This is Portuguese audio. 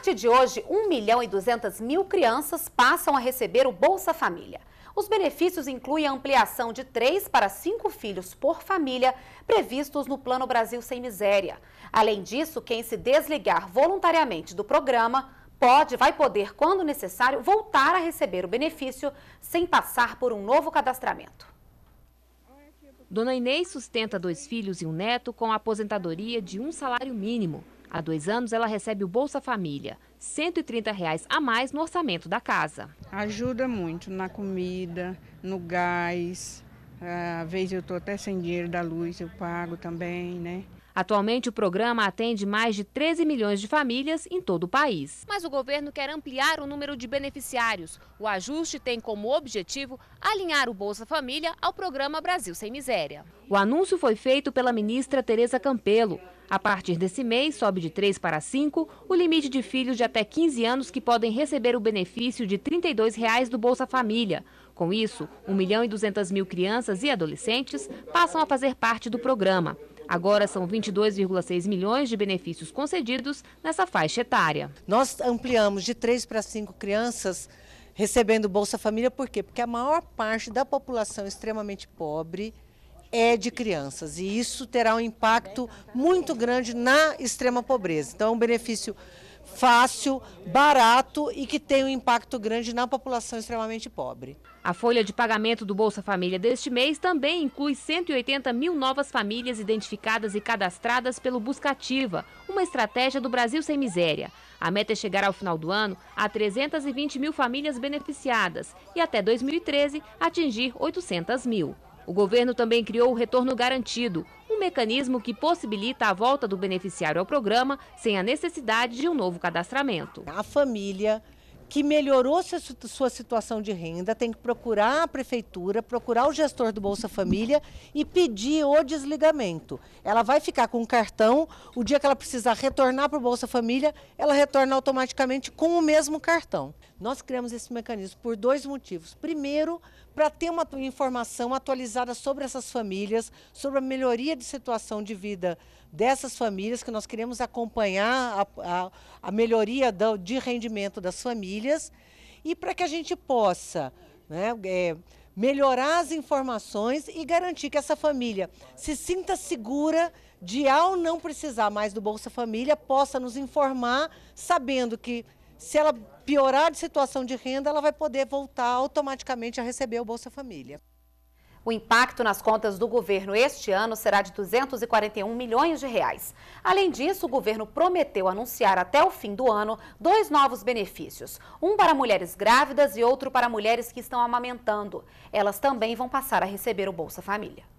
partir de hoje, 1 milhão e 200 mil crianças passam a receber o Bolsa Família. Os benefícios incluem a ampliação de 3 para 5 filhos por família, previstos no Plano Brasil Sem Miséria. Além disso, quem se desligar voluntariamente do programa pode, vai poder, quando necessário, voltar a receber o benefício sem passar por um novo cadastramento. Dona Inês sustenta dois filhos e um neto com a aposentadoria de um salário mínimo. Há dois anos, ela recebe o Bolsa Família, R$ 130 reais a mais no orçamento da casa. Ajuda muito na comida, no gás. É, às vezes eu estou até sem dinheiro da luz, eu pago também, né? Atualmente, o programa atende mais de 13 milhões de famílias em todo o país. Mas o governo quer ampliar o número de beneficiários. O ajuste tem como objetivo alinhar o Bolsa Família ao programa Brasil Sem Miséria. O anúncio foi feito pela ministra Tereza Campelo. A partir desse mês, sobe de 3 para 5 o limite de filhos de até 15 anos que podem receber o benefício de R$ 32 reais do Bolsa Família. Com isso, 1 milhão e 200 mil crianças e adolescentes passam a fazer parte do programa. Agora são 22,6 milhões de benefícios concedidos nessa faixa etária. Nós ampliamos de 3 para 5 crianças recebendo Bolsa Família, por quê? Porque a maior parte da população extremamente pobre é de crianças e isso terá um impacto muito grande na extrema pobreza. Então, é um benefício fácil, barato e que tem um impacto grande na população extremamente pobre. A folha de pagamento do Bolsa Família deste mês também inclui 180 mil novas famílias identificadas e cadastradas pelo Buscativa, uma estratégia do Brasil Sem Miséria. A meta é chegar ao final do ano a 320 mil famílias beneficiadas e, até 2013, atingir 800 mil. O governo também criou o retorno garantido, um mecanismo que possibilita a volta do beneficiário ao programa sem a necessidade de um novo cadastramento. A família que melhorou sua situação de renda tem que procurar a prefeitura, procurar o gestor do Bolsa Família e pedir o desligamento. Ela vai ficar com o cartão, o dia que ela precisar retornar para o Bolsa Família, ela retorna automaticamente com o mesmo cartão. Nós criamos esse mecanismo por dois motivos. Primeiro, para ter uma informação atualizada sobre essas famílias, sobre a melhoria de situação de vida dessas famílias, que nós queremos acompanhar a, a, a melhoria do, de rendimento das famílias, e para que a gente possa né, é, melhorar as informações e garantir que essa família se sinta segura de, ao não precisar mais do Bolsa Família, possa nos informar, sabendo que se ela piorar de situação de renda, ela vai poder voltar automaticamente a receber o Bolsa Família. O impacto nas contas do governo este ano será de 241 milhões de reais. Além disso, o governo prometeu anunciar até o fim do ano dois novos benefícios, um para mulheres grávidas e outro para mulheres que estão amamentando. Elas também vão passar a receber o Bolsa Família.